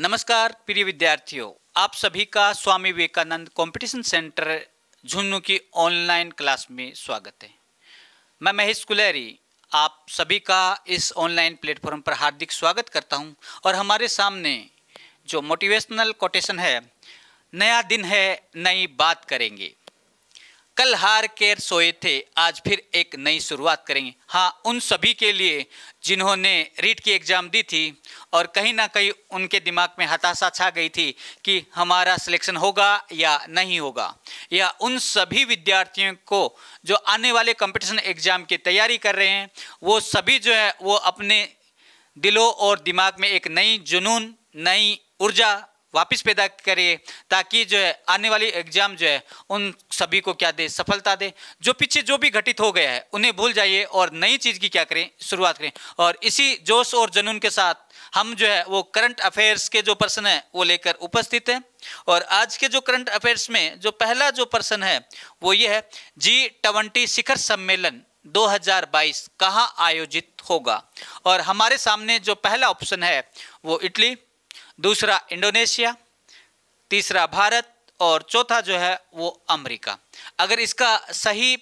नमस्कार प्रिय विद्यार्थियों आप सभी का स्वामी विवेकानंद कंपटीशन सेंटर झुंझुनू की ऑनलाइन क्लास में स्वागत है मैं महेश कुलेरी आप सभी का इस ऑनलाइन प्लेटफॉर्म पर हार्दिक स्वागत करता हूं और हमारे सामने जो मोटिवेशनल कोटेशन है नया दिन है नई बात करेंगे कल हार कर सोए थे आज फिर एक नई शुरुआत करेंगे हाँ उन सभी के लिए जिन्होंने रीट की एग्ज़ाम दी थी और कहीं ना कहीं उनके दिमाग में हताशा छा गई थी कि हमारा सिलेक्शन होगा या नहीं होगा या उन सभी विद्यार्थियों को जो आने वाले कंपटीशन एग्ज़ाम की तैयारी कर रहे हैं वो सभी जो है वो अपने दिलों और दिमाग में एक नई जुनून नई ऊर्जा वापस पैदा करिए ताकि जो है आने वाली एग्जाम जो है उन सभी को क्या दे सफलता दे जो पीछे जो भी घटित हो गया है उन्हें भूल जाइए और नई चीज़ की क्या करें शुरुआत करें और इसी जोश और जुनून के साथ हम जो है वो करंट अफेयर्स के जो पर्सन है वो लेकर उपस्थित हैं और आज के जो करंट अफेयर्स में जो पहला जो पर्सन है वो ये है जी ट्वेंटी शिखर सम्मेलन 2022 कहाँ आयोजित होगा और हमारे सामने जो पहला ऑप्शन है वो इटली दूसरा इंडोनेशिया तीसरा भारत और चौथा जो है वो अमेरिका अगर इसका सही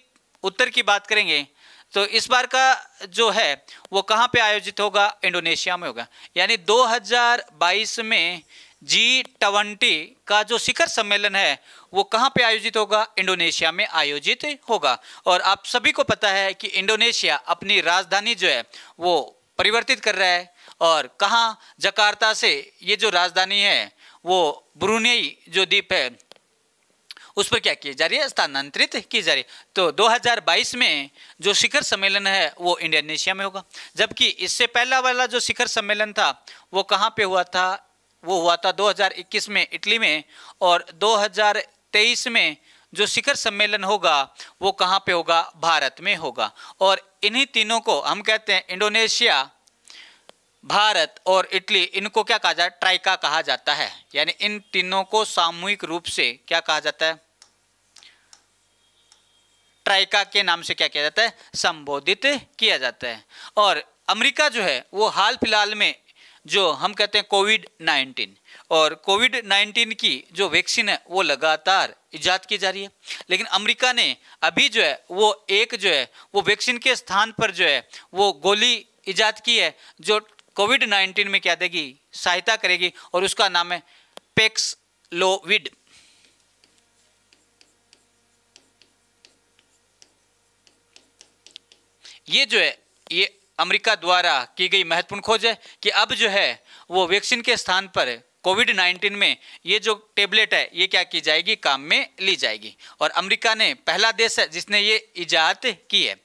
उत्तर की बात करेंगे तो इस बार का जो है वो कहाँ पे आयोजित होगा इंडोनेशिया में होगा यानी 2022 में जी ट्वेंटी का जो शिखर सम्मेलन है वो कहाँ पे आयोजित होगा इंडोनेशिया में आयोजित होगा और आप सभी को पता है कि इंडोनेशिया अपनी राजधानी जो है वो परिवर्तित कर रहा है और कहाँ जकार्ता से ये जो राजधानी है वो ब्रुनेई जो द्वीप है उस पर क्या की जा रही है स्थानांतरित की जा रही है तो 2022 में जो शिखर सम्मेलन है वो इंडोनेशिया में होगा जबकि इससे पहला वाला जो शिखर सम्मेलन था वो कहाँ पे हुआ था वो हुआ था 2021 में इटली में और 2023 में जो शिखर सम्मेलन होगा वो कहाँ पे होगा भारत में होगा और इन्हीं तीनों को हम कहते हैं इंडोनेशिया भारत और इटली इनको क्या कहा जाता है ट्राइका कहा जाता है यानी इन तीनों को सामूहिक रूप से क्या कहा जाता है ट्राइका के नाम से क्या किया जाता है संबोधित किया जाता है और अमेरिका जो है वो हाल फिलहाल में जो हम कहते हैं कोविड नाइन्टीन और कोविड नाइन्टीन की जो वैक्सीन है वो लगातार ईजाद की जा रही है लेकिन अमेरिका ने अभी जो है वो एक जो है वो वैक्सीन के स्थान पर जो है वो गोली ईजाद की है जो कोविड नाइन्टीन में क्या देगी सहायता करेगी और उसका नाम है पेक्सलोविड ये जो है ये अमेरिका द्वारा की गई महत्वपूर्ण खोज है कि अब जो है वो वैक्सीन के स्थान पर कोविड 19 में ये जो टेबलेट है ये क्या की जाएगी काम में ली जाएगी और अमेरिका ने पहला देश है जिसने ये ईजाद की है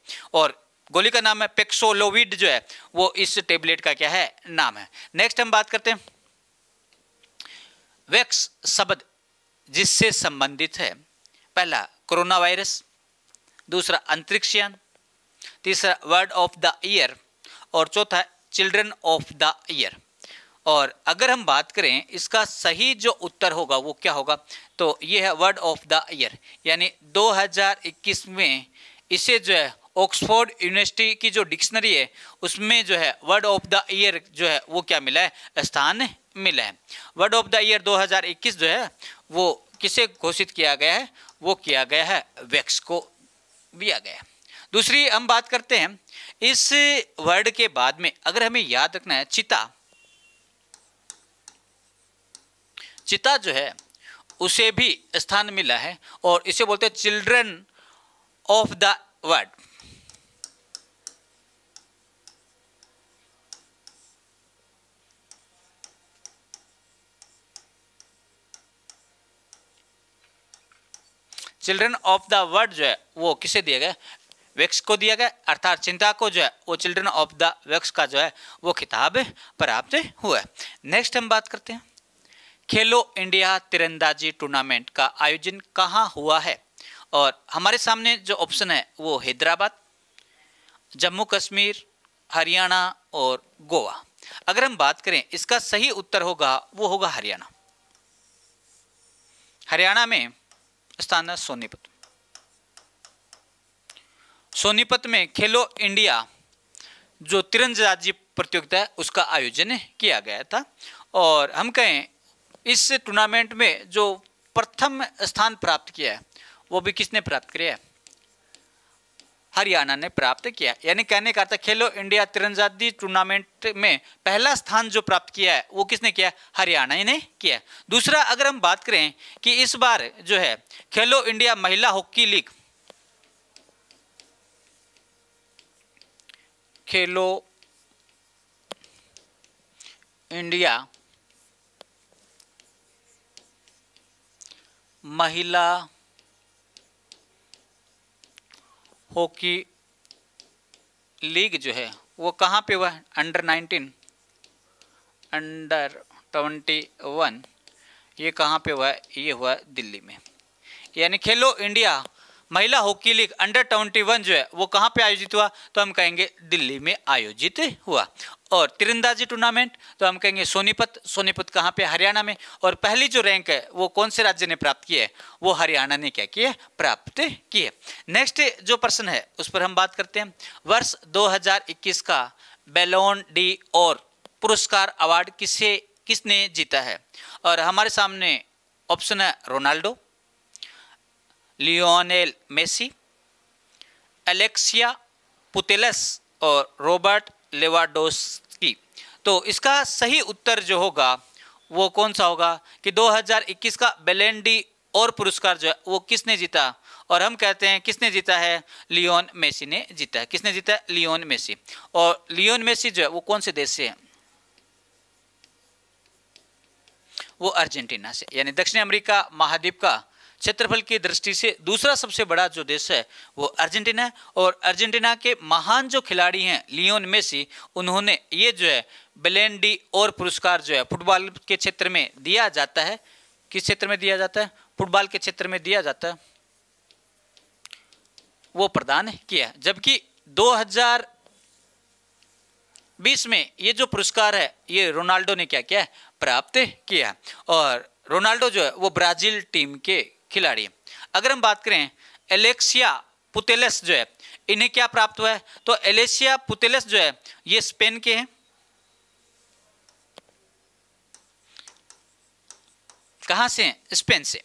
और गोली का नाम है पेक्सोलोविड जो है वो इस टेबलेट का क्या है नाम है नेक्स्ट हम बात करते हैं वैक्स शब्द जिससे संबंधित है पहला कोरोना वायरस दूसरा अंतरिक्ष यान तीसरा वर्ड ऑफ द ईयर और चौथा चिल्ड्रन ऑफ द ईयर और अगर हम बात करें इसका सही जो उत्तर होगा वो क्या होगा तो ये है वर्ड ऑफ द ईयर यानी 2021 में इसे जो है ऑक्सफोर्ड यूनिवर्सिटी की जो डिक्शनरी है उसमें जो है वर्ड ऑफ द ईयर जो है वो क्या मिला है स्थान मिला है वर्ड ऑफ द ईयर 2021 जो है वो किसे घोषित किया गया है वो किया गया है वैक्स को दिया गया है दूसरी हम बात करते हैं इस वर्ड के बाद में अगर हमें याद रखना है चिता चिता जो है उसे भी स्थान मिला है और इसे बोलते हैं children of the word children of the world जो है वो किसे दिया गया वेक्स को दिया गया अर्थात चिंता को जो है वो चिल्ड्रन ऑफ द वेक्स का जो है वो खिताब प्राप्त हुआ है नेक्स्ट हम बात करते हैं खेलो इंडिया तिरंदाजी टूर्नामेंट का आयोजन कहाँ हुआ है और हमारे सामने जो ऑप्शन है वो हैदराबाद जम्मू कश्मीर हरियाणा और गोवा अगर हम बात करें इसका सही उत्तर होगा वो होगा हरियाणा हरियाणा में स्थान है सोनीपत सोनीपत में खेलो इंडिया जो तिरंदाजी प्रतियोगिता है उसका आयोजन किया गया था और हम कहें इस टूर्नामेंट में जो प्रथम स्थान प्राप्त किया है वो भी किसने प्राप्त किया है हरियाणा ने प्राप्त किया यानी कहने का था खेलो इंडिया तिरंजादी टूर्नामेंट में पहला स्थान जो प्राप्त किया है वो किसने किया हरियाणा ने किया दूसरा अगर हम बात करें कि इस बार जो है Khelo India Mahila hockey league Khelo India Mahila hockey league जो है वो कहाँ पे हुआ है under nineteen under twenty one ये कहाँ पे हुआ है ये हुआ दिल्ली में यानी Khelo India Mahila hockey league under twenty one जो है वो कहाँ पे आयोजित हुआ तो हम कहेंगे दिल्ली में आयोजित हुआ और तिरंदाजी टूर्नामेंट तो हम कहेंगे सोनीपत सोनीपत कहाँ पे हरियाणा में और पहली जो रैंक है वो कौन से राज्य ने प्राप्त किया है वो हरियाणा ने क्या किया प्राप्त किए नेक्स्ट जो प्रश्न है उस पर हम बात करते हैं वर्ष दो का बेलोन डी और पुरस्कार अवार्ड किसे किसने जीता है और हमारे सामने ऑप्शन है Ronaldo Lionel Messi Alexia Putellas और रॉबर्ट लेवाडोस्की तो इसका सही उत्तर जो होगा वो कौन सा होगा कि 2021 का बेलेंडी और पुरस्कार जो है वो किसने जीता और हम कहते हैं किसने जीता है लियोन मेसी ने जीता है किसने जीता है लियोन मेसी और लियोन मेसी जो है वो कौन से देश से है वो अर्जेंटीना से यानी दक्षिण अमेरिका महाद्वीप का क्षेत्रफल की दृष्टि से दूसरा सबसे बड़ा जो देश है वो अर्जेंटीना है और अर्जेंटीना के महान जो खिलाड़ी हैं लियोन मेसी उन्होंने ये जो है बेलेंडी और पुरस्कार जो है फुटबॉल के क्षेत्र में दिया जाता है किस क्षेत्र में दिया जाता है फुटबॉल के क्षेत्र में दिया जाता है वो प्रदान किया जबकि 2020 में ये जो पुरस्कार है ये रोनाल्डो ने क्या किया प्राप्त किया और रोनाल्डो जो है वो ब्राज़ील टीम के खिलाड़ी है अगर हम बात करें एलेक्सिया पुतेलस जो है इन्हें क्या प्राप्त हुआ है तो एलेक्सिया पुतेलस जो है ये स्पेन के हैं कहाँ से हैं स्पेन से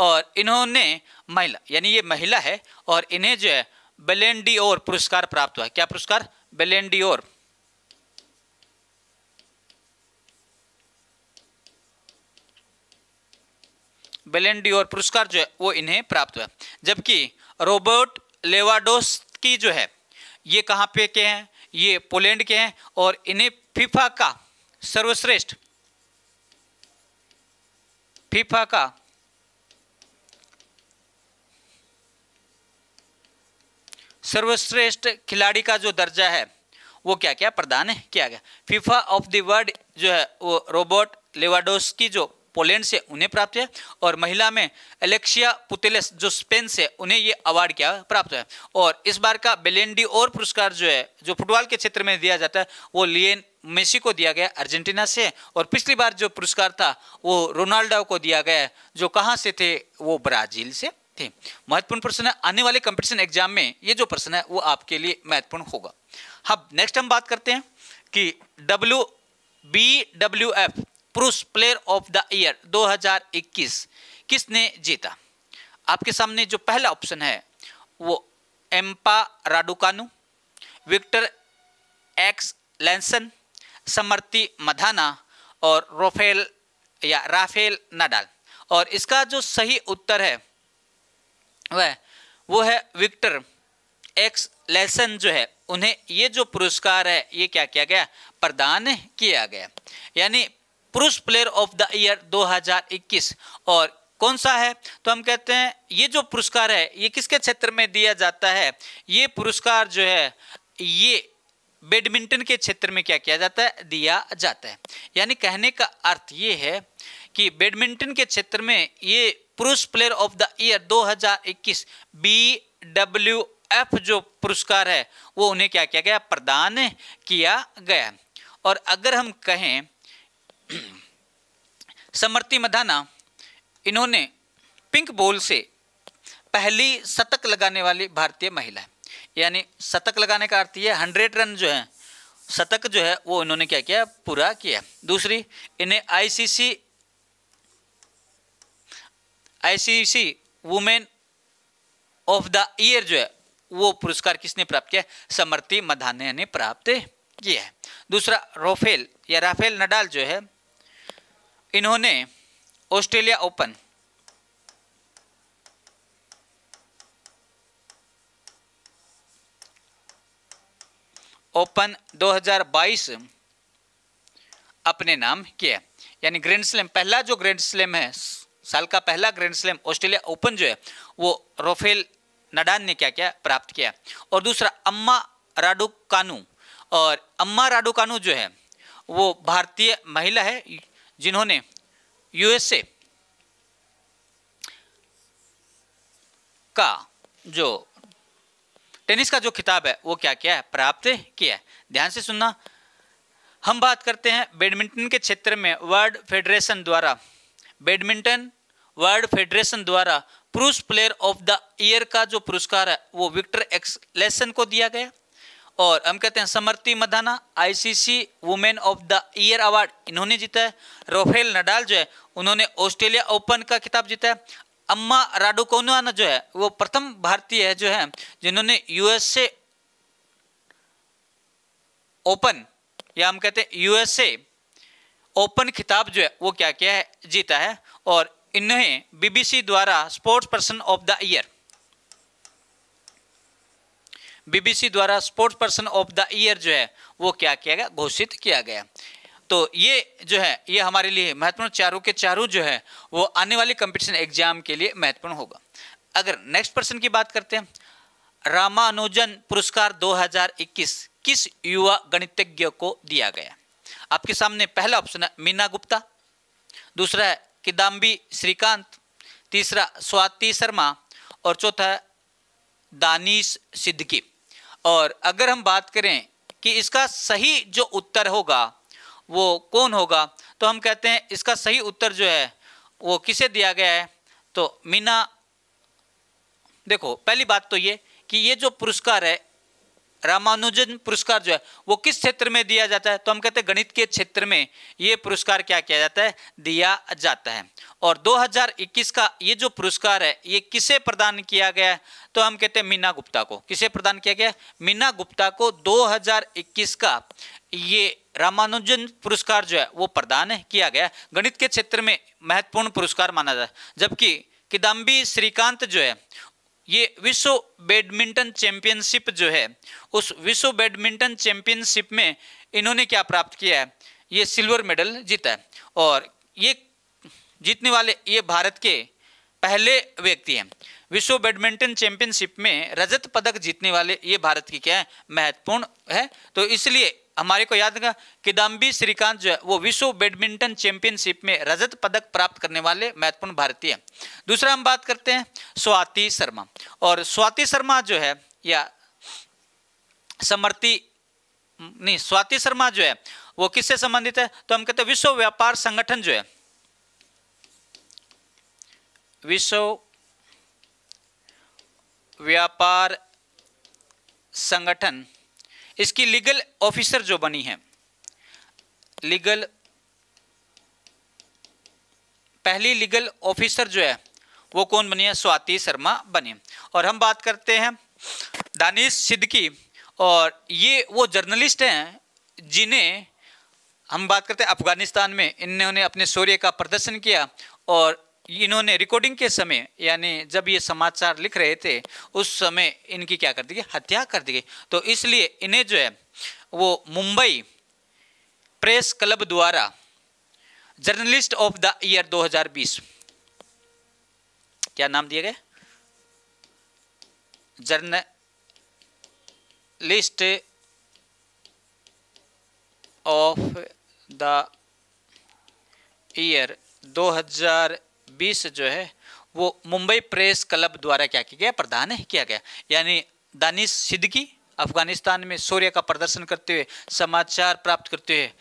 और इन्होंने महिला यानी ये महिला है और इन्हें जो है बेलेंडी और पुरस्कार प्राप्त हुआ है क्या पुरस्कार बेलेंडी और बेलेंडी और पुरस्कार जो है वो इन्हें प्राप्त हुआ जबकि रोबर्ट लेवाडोस की जो है ये कहाँ पे के हैं ये पोलैंड के हैं और इन्हें फीफा का सर्वश्रेष्ठ फीफा का सर्वश्रेष्ठ खिलाड़ी का जो दर्जा है वो क्या क्या प्रदान किया गया फीफा ऑफ द वर्ल्ड जो है वो रोबोट लेवाडोस की जो पोलैंड से उन्हें प्राप्त है और महिला में एलेक्सिया पुतेलेस जो स्पेन से उन्हें ये अवार्ड क्या प्राप्त है और इस बार का बेलेंडी और पुरस्कार जो है जो फुटबॉल के क्षेत्र में दिया जाता है वो लियन मेसी को दिया गया अर्जेंटीना से और पिछली बार जो पुरस्कार था वो रोनाल्डो को दिया गया जो कहाँ से थे वो ब्राज़ील से थे महत्वपूर्ण प्रश्न है आने वाले कंपटीशन एग्जाम में ये जो प्रश्न है वो आपके लिए महत्वपूर्ण होगा अब नेक्स्ट हम बात करते हैं कि डब्ल्यू बी डब्ल्यू एफ पुरुष प्लेयर ऑफ द ईयर 2021 किसने जीता आपके सामने जो पहला ऑप्शन है वो Emma Raducanu Victor Axelsen Smriti Mandhana और रोफेल या राफेल नडाल और इसका जो सही उत्तर है वह वो है विक्टर एक्स लेसन जो है उन्हें ये जो पुरस्कार है ये क्या किया गया प्रदान किया गया यानी पुरुष प्लेयर ऑफ द ईयर 2021 और कौन सा है तो हम कहते हैं ये जो पुरस्कार है ये किसके क्षेत्र में दिया जाता है ये पुरस्कार जो है ये बैडमिंटन के क्षेत्र में क्या किया जाता है दिया जाता है यानी कहने का अर्थ ये है कि बैडमिंटन के क्षेत्र में ये पुरुष player of the year 2021 B W F जो पुरस्कार है वो उन्हें क्या किया गया प्रदान किया गया और अगर हम कहें समर्ति मदाना इन्होंने पिंक बॉल से पहली शतक लगाने वाली भारतीय महिला यानी शतक लगाने का अर्थ ये हंड्रेड रन जो है शतक जो है वो इन्होंने क्या किया पूरा किया दूसरी इन्हें ICC ICC women of the year जो है वो पुरस्कार किसने प्राप्त किया समर्थी मधाने ने प्राप्त किया है दूसरा रोफेल या राफेल नडाल जो है इन्होंने ऑस्ट्रेलिया ओपन ओपन 2022 अपने नाम किया यानी ग्रैंड स्लैम पहला जो ग्रैंड स्लैम है साल का पहला ग्रैंड स्लैम ऑस्ट्रेलिया ओपन जो है वो रोफेल नडान ने क्या क्या प्राप्त किया और दूसरा अम्मा राडू कानू और अम्मा राडू कानू जो है वो भारतीय महिला है जिन्होंने यूएसए का जो टेनिस का जो खिताब है वो क्या किया है प्राप्त किया है ध्यान से सुनना हम बात करते हैं बैडमिंटन के क्षेत्र में वर्ल्ड फेडरेशन द्वारा बैडमिंटन वर्ल्ड फेडरेशन द्वारा पुरुष प्लेयर ऑफ द ईयर का जो पुरस्कार है वो विक्टर एक्सलेसन को दिया गया और हम कहते हैं Smriti Mandhana ICC women of the year award इन्होंने जीता है रोफेल नडाल जो है उन्होंने ऑस्ट्रेलिया ओपन का खिताब जीता है अम्मा राडोकोनाना जो है वो प्रथम भारतीय है जो है जिन्होंने यूएसए ओपन या हम कहते हैं यूएसए ओपन खिताब जो है वो क्या क्या है जीता है और इन्हें बीबीसी द्वारा sports person of the year BBC द्वारा sports person of the year जो है वो क्या किया गया घोषित किया गया तो ये जो है ये हमारे लिए महत्वपूर्ण चारों के चारों जो है वो आने वाले कंपटीशन एग्जाम के लिए महत्वपूर्ण होगा अगर नेक्स्ट पर्सन की बात करते हैं रामानुजन पुरस्कार 2021 किस युवा गणितज्ञ को दिया गया आपके सामने पहला ऑप्शन है मीना गुप्ता दूसरा है किदाम्बी श्रीकांत तीसरा स्वाति शर्मा और चौथा दानिश सिद्दकी और अगर हम बात करें कि इसका सही जो उत्तर होगा वो कौन होगा तो हम कहते हैं इसका सही उत्तर जो है वो किसे दिया गया है तो मीना देखो पहली बात तो ये कि ये जो पुरस्कार है रामानुजन पुरस्कार जो है वो किस क्षेत्र में दिया जाता है तो हम कहते हैं गणित के क्षेत्र में ये पुरस्कार क्या किया जाता है दिया जाता है और 2021 का ये जो पुरस्कार है ये किसे प्रदान किया गया है तो हम कहते हैं मीना गुप्ता को किसे प्रदान किया गया मीना गुप्ता को 2021 का ये रामानुजन पुरस्कार जो है वो प्रदान किया गया गणित के क्षेत्र में महत्वपूर्ण पुरस्कार माना जाए जबकि किदम्बी श्रीकांत जो है ये विश्व बैडमिंटन चैंपियनशिप जो है उस विश्व बैडमिंटन चैंपियनशिप में इन्होंने क्या प्राप्त किया है ये सिल्वर मेडल जीता है और ये जीतने वाले ये भारत के पहले व्यक्ति हैं विश्व बैडमिंटन चैंपियनशिप में रजत पदक जीतने वाले ये भारत की क्या है महत्वपूर्ण है तो इसलिए हमारे को याद रखा किदम्बी श्रीकांत जो है वो विश्व बैडमिंटन चैंपियनशिप में रजत पदक प्राप्त करने वाले महत्वपूर्ण भारतीय दूसरा हम बात करते हैं स्वाति शर्मा और स्वाति शर्मा जो है या समर्ति नहीं स्वाति शर्मा जो है वो किससे संबंधित है तो हम कहते हैं विश्व व्यापार संगठन जो है विश्व व्यापार संगठन इसकी लीगल ऑफिसर जो बनी है लीगल पहली लीगल ऑफिसर जो है वो कौन बनी है स्वाति शर्मा बनी और हम बात करते हैं दानिश सिद्दकी और ये वो जर्नलिस्ट हैं जिन्हें हम बात करते हैं अफगानिस्तान में इन्होंने अपने शौर्य का प्रदर्शन किया और इन्होंने रिकॉर्डिंग के समय यानी जब ये समाचार लिख रहे थे उस समय इनकी क्या कर दी गई हत्या कर दी गई तो इसलिए इन्हें जो है वो मुंबई प्रेस क्लब द्वारा जर्नलिस्ट ऑफ द ईयर 2020 क्या नाम दिए गए जर्नलिस्ट ऑफ द ईयर 2020 जो है वो मुंबई प्रेस क्लब द्वारा क्या किया गया प्रदान किया गया यानी दानिश सिद्दकी अफगानिस्तान में सूर्य का प्रदर्शन करते हुए समाचार प्राप्त करते हुए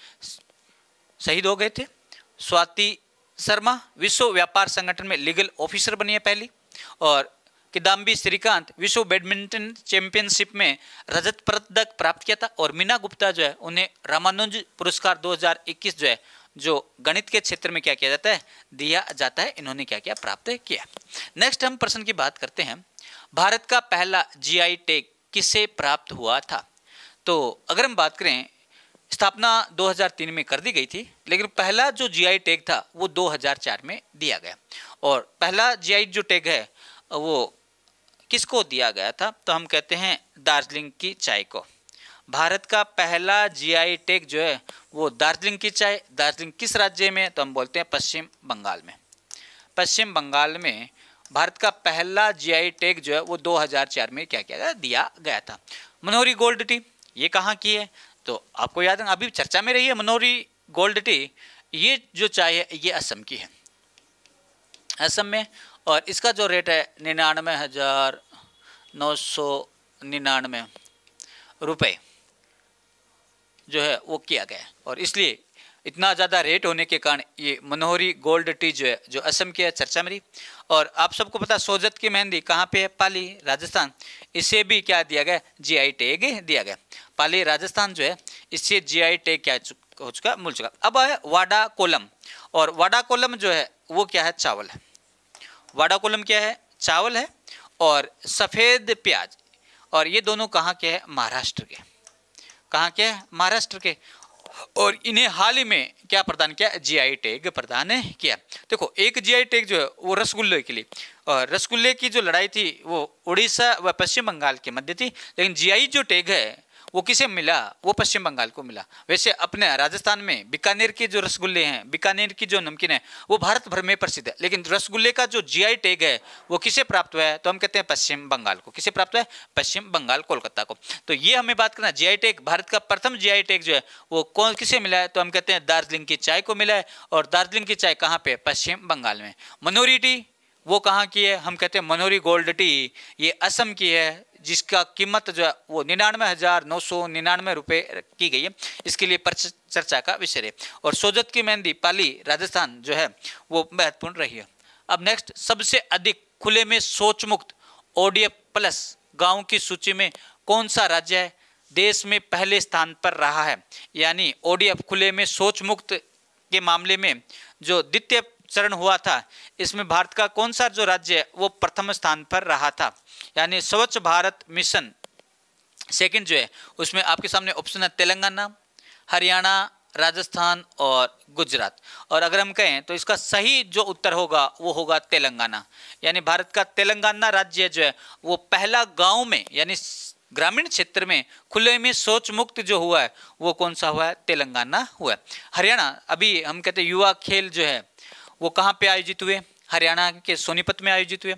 शहीद हो गए थे स्वाति शर्मा विश्व व्यापार संगठन में लीगल ऑफिसर बनी है पहली और किदाम्बी श्रीकांत विश्व बैडमिंटन चैंपियनशिप में रजत पदक प्राप्त किया था और मीना गुप्ता जो है उन्हें रामानुज पुरस्कार 2021 जो है जो गणित के क्षेत्र में क्या किया जाता है दिया जाता है इन्होंने क्या क्या प्राप्त किया नेक्स्ट हम प्रश्न की बात करते हैं भारत का पहला जी आई टेक किसे प्राप्त हुआ था तो अगर हम बात करें स्थापना 2003 में कर दी गई थी लेकिन पहला जो आई टेक था वो 2004 में दिया गया और पहला आई जो टेक है वो किसको दिया गया था तो हम कहते हैं दार्जिलिंग की चाय को भारत का पहला जीआई टेक जो है वो दार्जिलिंग की चाय दार्जिलिंग किस राज्य में तो हम बोलते हैं पश्चिम बंगाल में पश्चिम बंगाल में भारत का पहला जीआई टेक जो है वो 2004 में क्या किया गया दिया गया था मनोहरी गोल्ड टी ये कहाँ की है तो आपको याद है अभी चर्चा में रही है मनोहरी गोल्ड टी ये जो चाय है ये असम की है असम में और इसका जो रेट है निन्यानवे हज़ार नौ सौ निन्यानवे रुपये जो है वो किया गया और इसलिए इतना ज़्यादा रेट होने के कारण ये मनोहरी गोल्ड टी जो है जो असम की है चर्चा मेरी और आप सबको पता सोजत की मेहंदी कहाँ पे है पाली राजस्थान इसे भी क्या दिया गया जीआई टैग दिया गया पाली राजस्थान जो है इससे जीआई टैग क्या हो चुका मिल चुका अब है वाडा कोलम और वाडा कोलम जो है वो क्या है चावल है वाडा कोलम क्या है चावल है और सफ़ेद प्याज और ये दोनों कहाँ के हैं महाराष्ट्र के कहाँ के महाराष्ट्र के और इन्हें हाल ही में क्या प्रदान किया जीआई टैग प्रदान किया देखो एक जीआई टैग जो है वो रसगुल्ले के लिए और रसगुल्ले की जो लड़ाई थी वो उड़ीसा व पश्चिम बंगाल के मध्य थी लेकिन जीआई जो टैग है वो किसे मिला वो पश्चिम बंगाल को मिला वैसे अपने राजस्थान में बीकानेर के जो रसगुल्ले हैं बीकानेर की जो नमकीन है वो भारत भर में प्रसिद्ध है लेकिन रसगुल्ले का जो जीआई टैग है वो किसे प्राप्त हुआ है तो हम कहते हैं पश्चिम बंगाल को किसे प्राप्त हुआ है पश्चिम बंगाल कोलकाता को तो ये हमें बात करना जी टैग भारत का प्रथम जी टैग जो है वो कौन किसे मिला है तो हम कहते हैं दार्जिलिंग की चाय को मिला है और दार्जिलिंग की चाय कहाँ पर पश्चिम बंगाल में मनोरी टी वो कहाँ की है हम कहते हैं मनोरी गोल्ड टी ये असम की है जिसका कीमत जो है वो निन्यानवे हज़ार नौ सौ निन्यानवे रुपये की गई है इसके लिए चर्चा का विषय है और सोजत की मेहंदी पाली राजस्थान जो है वो महत्वपूर्ण रही है अब नेक्स्ट सबसे अधिक खुले में सोच मुक्त ओडीएफ प्लस गाँव की सूची में कौन सा राज्य है देश में पहले स्थान पर रहा है यानी ओडीएफ खुले में सोच मुक्त के मामले में जो द्वितीय चरण हुआ था इसमें भारत का कौन सा जो राज्य है वो प्रथम स्थान पर रहा था यानी स्वच्छ भारत मिशन सेकंड जो है उसमें आपके सामने ऑप्शन है तेलंगाना हरियाणा राजस्थान और गुजरात और अगर हम कहें तो इसका सही जो उत्तर होगा वो होगा तेलंगाना यानी भारत का तेलंगाना राज्य जो है वो पहला गांव में यानी ग्रामीण क्षेत्र में खुले में सोच मुक्त जो हुआ है वो कौन सा हुआ है तेलंगाना हुआ है हरियाणा अभी हम कहते हैं युवा खेल जो है वो कहाँ पे आयोजित हुए हरियाणा के सोनीपत में आयोजित हुए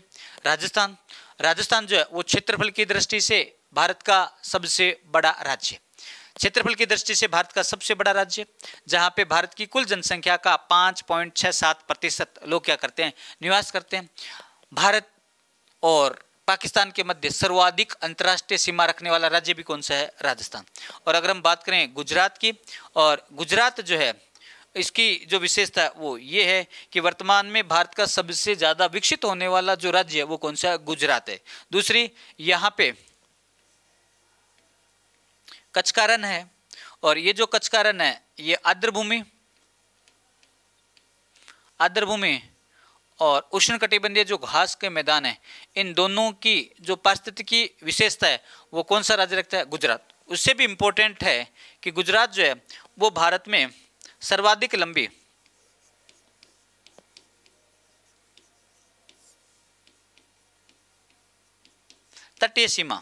राजस्थान राजस्थान जो है वो क्षेत्रफल की दृष्टि से भारत का सबसे बड़ा राज्य क्षेत्रफल की दृष्टि से भारत का सबसे बड़ा राज्य जहाँ पे भारत की कुल जनसंख्या का पाँच पॉइंट छः सात प्रतिशत लोग क्या करते हैं निवास करते हैं भारत और पाकिस्तान के मध्य सर्वाधिक अंतर्राष्ट्रीय सीमा रखने वाला राज्य भी कौन सा है राजस्थान और अगर हम बात करें गुजरात की और गुजरात जो है इसकी जो विशेषता वो ये है कि वर्तमान में भारत का सबसे ज़्यादा विकसित होने वाला जो राज्य है वो कौन सा गुजरात है दूसरी यहाँ पे कारण है और ये जो कारण है ये आद्र भूमि आद्र भूमि और उष्ण कटिबंधीय जो घास के मैदान है इन दोनों की जो पारिस्थितिकी विशेषता है वो कौन सा राज्य रखता है गुजरात उससे भी इम्पोर्टेंट है कि गुजरात जो है वो भारत में सर्वाधिक लंबी तटीय सीमा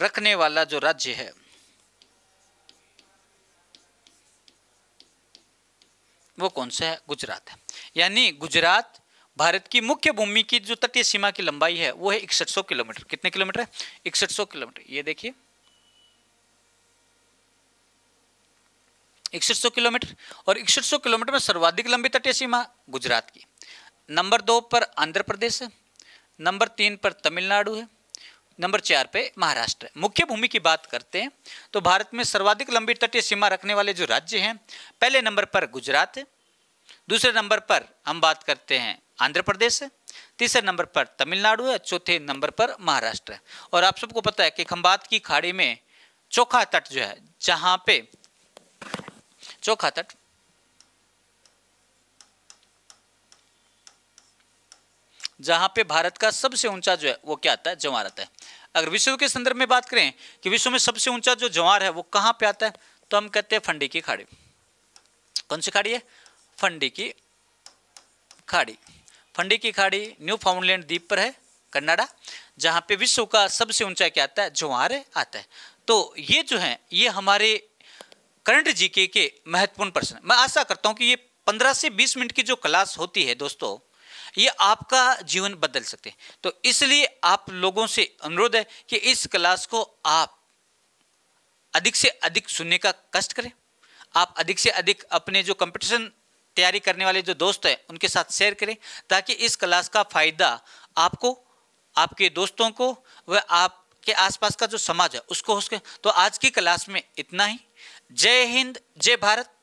रखने वाला जो राज्य है वो कौन सा है गुजरात है यानी गुजरात भारत की मुख्य भूमि की जो तटीय सीमा की लंबाई है वो है इकसठ सौ किलोमीटर कितने किलोमीटर है इकसठ सौ किलोमीटर ये देखिए इकसठ सौ किलोमीटर और इकसठ सौ किलोमीटर में सर्वाधिक लंबी तटीय सीमा गुजरात की नंबर दो पर आंध्र प्रदेश है नंबर तीन पर तमिलनाडु है नंबर चार पे महाराष्ट्र है मुख्य भूमि की बात करते हैं तो भारत में सर्वाधिक लंबी तटीय सीमा रखने वाले जो राज्य हैं पहले नंबर पर गुजरात दूसरे नंबर पर हम बात करते हैं आंध्र प्रदेश है तीसरे नंबर पर तमिलनाडु है चौथे नंबर पर महाराष्ट्र है और आप सबको पता है कि खंबात की खाड़ी में चौखा तट जो है जहां पे चौखा तट जहां पे भारत का सबसे ऊंचा जो है वो क्या आता है जवार आता है अगर विश्व के संदर्भ में बात करें कि विश्व में सबसे ऊंचा जो जवार है वो कहां पे आता है तो हम कहते हैं फंडी की खाड़ी कौन सी खाड़ी है फंडी की खाड़ी फंडी की खाड़ी न्यू फाउंडलैंड द्वीप पर है कन्नाडा जहाँ पे विश्व का सबसे ऊंचा क्या आता है ज्वार आता है तो ये जो है ये हमारे करंट जीके के महत्वपूर्ण प्रश्न मैं आशा करता हूँ कि ये पंद्रह से बीस मिनट की जो क्लास होती है दोस्तों ये आपका जीवन बदल सकते हैं तो इसलिए आप लोगों से अनुरोध है कि इस क्लास को आप अधिक से अधिक सुनने का कष्ट करें आप अधिक से अधिक अपने जो कंपटीशन तैयारी करने वाले जो दोस्त हैं उनके साथ शेयर करें ताकि इस क्लास का फ़ायदा आपको आपके दोस्तों को व आपके आसपास का जो समाज है उसको हो सके तो आज की क्लास में इतना ही जय हिंद जय भारत